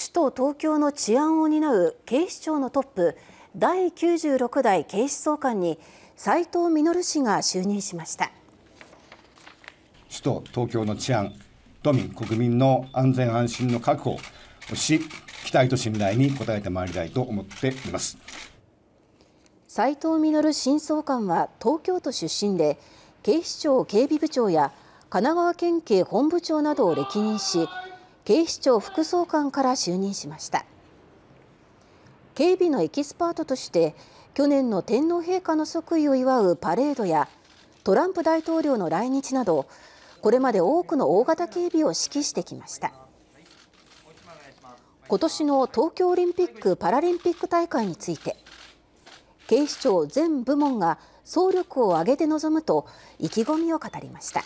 首都東京の治安を担う警視庁のトップ第96代警視総監に斉藤実氏が就任しました首都東京の治安都民国民の安全安心の確保をし期待と信頼に応えてまいりたいと思っています斉藤実新総監は東京都出身で警視庁警備部長や神奈川県警本部長などを歴任し警視庁副総監から就任しました警備のエキスパートとして去年の天皇陛下の即位を祝うパレードやトランプ大統領の来日などこれまで多くの大型警備を指揮してきました今年の東京オリンピック・パラリンピック大会について警視庁全部門が総力を挙げて臨むと意気込みを語りました。